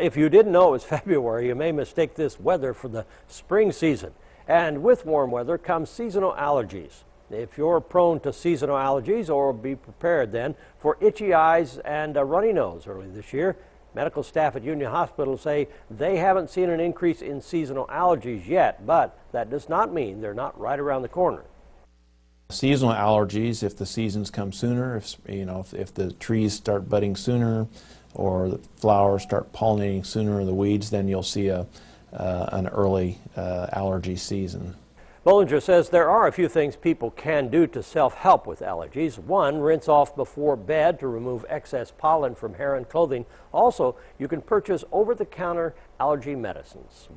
If you didn't know it was February, you may mistake this weather for the spring season. And with warm weather comes seasonal allergies. If you're prone to seasonal allergies, or be prepared then for itchy eyes and a runny nose early this year. Medical staff at Union Hospital say they haven't seen an increase in seasonal allergies yet, but that does not mean they're not right around the corner. Seasonal allergies, if the seasons come sooner, if, you know, if, if the trees start budding sooner, or the flowers start pollinating sooner in the weeds, then you'll see a, uh, an early uh, allergy season. Bollinger says there are a few things people can do to self-help with allergies. One, rinse off before bed to remove excess pollen from hair and clothing. Also, you can purchase over-the-counter allergy medicines.